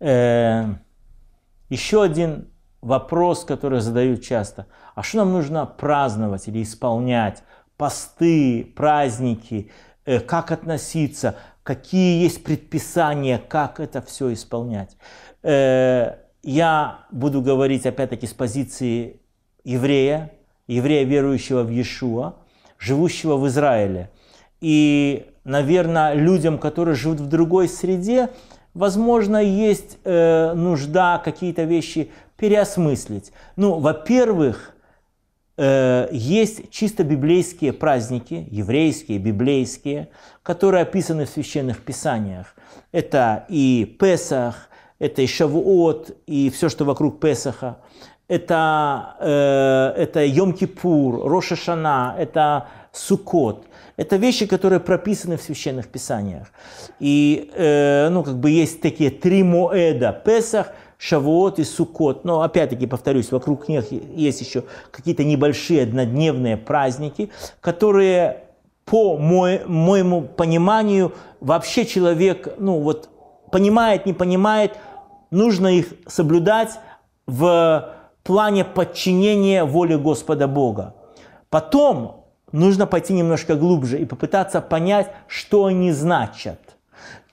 Э, еще один вопрос, который задают часто. А что нам нужно праздновать или исполнять? Посты, праздники, э, как относиться, какие есть предписания, как это все исполнять? Э, я буду говорить опять-таки с позиции еврея, еврея, верующего в Иешуа, живущего в Израиле. И, наверное, людям, которые живут в другой среде, Возможно, есть э, нужда какие-то вещи переосмыслить. Ну, во-первых, э, есть чисто библейские праздники, еврейские, библейские, которые описаны в священных писаниях. Это и Песах, это и Шавуот, и все, что вокруг Песаха это, э, это Йом-Кипур, Роша-Шана, это Суккот. Это вещи, которые прописаны в священных писаниях. И э, ну, как бы есть такие три моэда – Песах, Шавуот и Суккот. Но опять-таки, повторюсь, вокруг них есть еще какие-то небольшие однодневные праздники, которые по мой, моему пониманию вообще человек, ну вот понимает, не понимает, нужно их соблюдать в плане подчинения воле Господа Бога. Потом нужно пойти немножко глубже и попытаться понять, что они значат –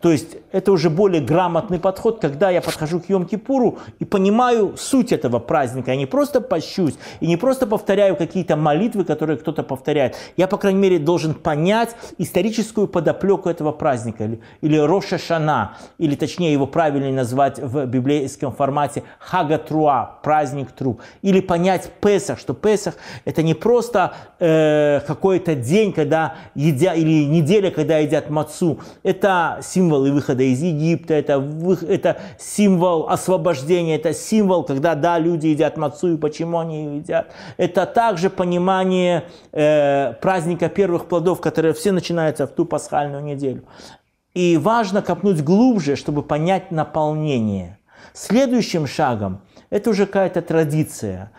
то есть это уже более грамотный подход, когда я подхожу к Йом-Кипуру и понимаю суть этого праздника. Я не просто пощусь и не просто повторяю какие-то молитвы, которые кто-то повторяет. Я, по крайней мере, должен понять историческую подоплеку этого праздника или, или Роша Шана, или точнее его правильно назвать в библейском формате Хага Труа, праздник труб. Или понять Песах, что Песах это не просто э, какой-то день, когда едят, или неделя, когда едят мацу. Это символ символы выхода из Египта, это, это символ освобождения, это символ, когда, да, люди едят мацу, и почему они ее едят. Это также понимание э, праздника первых плодов, которые все начинаются в ту пасхальную неделю. И важно копнуть глубже, чтобы понять наполнение. Следующим шагом, это уже какая-то традиция,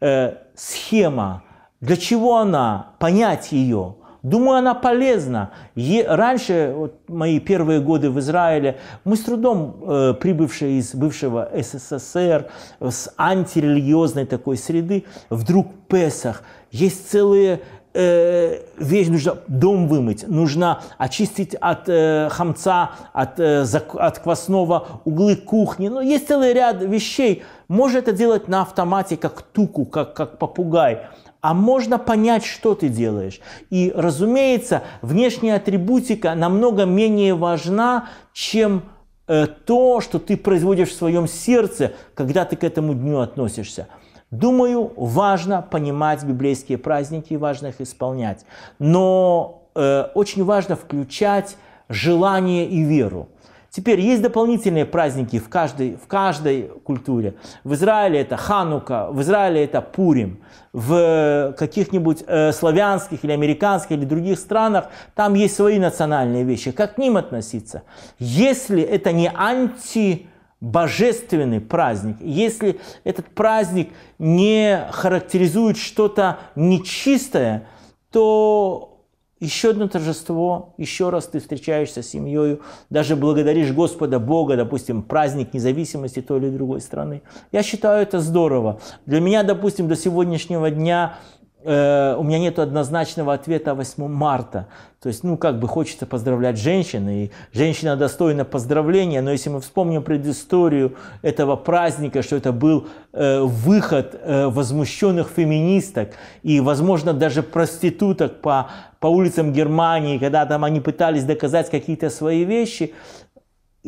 э, схема, для чего она, понять ее – Думаю, она полезна. И раньше, вот мои первые годы в Израиле, мы с трудом, э, прибывшие из бывшего СССР, с антирелигиозной такой среды, вдруг Песах, есть целые э, вещь, нужно дом вымыть, нужно очистить от э, хамца, от, э, от квасного, углы кухни. Ну, есть целый ряд вещей. Можно это делать на автомате, как туку, как, как попугай а можно понять, что ты делаешь. И, разумеется, внешняя атрибутика намного менее важна, чем э, то, что ты производишь в своем сердце, когда ты к этому дню относишься. Думаю, важно понимать библейские праздники важно их исполнять. Но э, очень важно включать желание и веру. Теперь есть дополнительные праздники в каждой, в каждой культуре. В Израиле это Ханука, в Израиле это Пурим. В э, каких-нибудь э, славянских или американских или других странах там есть свои национальные вещи. Как к ним относиться? Если это не анти божественный праздник, если этот праздник не характеризует что-то нечистое, то еще одно торжество, еще раз ты встречаешься с семьей, даже благодаришь Господа Бога, допустим, праздник независимости той или другой страны. Я считаю это здорово. Для меня, допустим, до сегодняшнего дня Э, у меня нет однозначного ответа 8 марта. То есть, ну, как бы хочется поздравлять женщин, и женщина достойна поздравления, но если мы вспомним предысторию этого праздника, что это был э, выход э, возмущенных феминисток и, возможно, даже проституток по, по улицам Германии, когда там они пытались доказать какие-то свои вещи,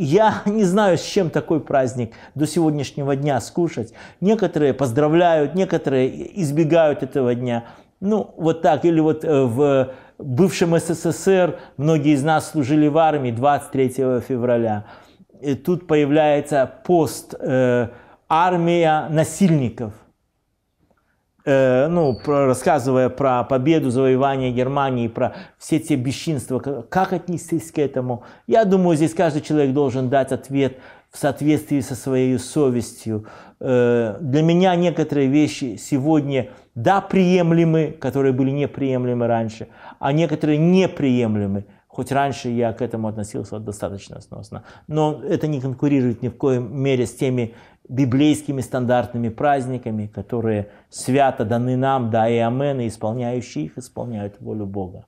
я не знаю, с чем такой праздник до сегодняшнего дня скушать. Некоторые поздравляют, некоторые избегают этого дня. Ну, вот так. Или вот э, в бывшем СССР многие из нас служили в армии 23 февраля. И тут появляется пост э, «Армия насильников». Э, ну, рассказывая про победу, завоевание Германии, про все те бесчинства, как отнестись к этому. Я думаю, здесь каждый человек должен дать ответ в соответствии со своей совестью. Э, для меня некоторые вещи сегодня, да, приемлемы, которые были неприемлемы раньше, а некоторые неприемлемы – Хоть раньше я к этому относился достаточно сносно. Но это не конкурирует ни в коем мере с теми библейскими стандартными праздниками, которые свято даны нам, да и амен, исполняющие их исполняют волю Бога.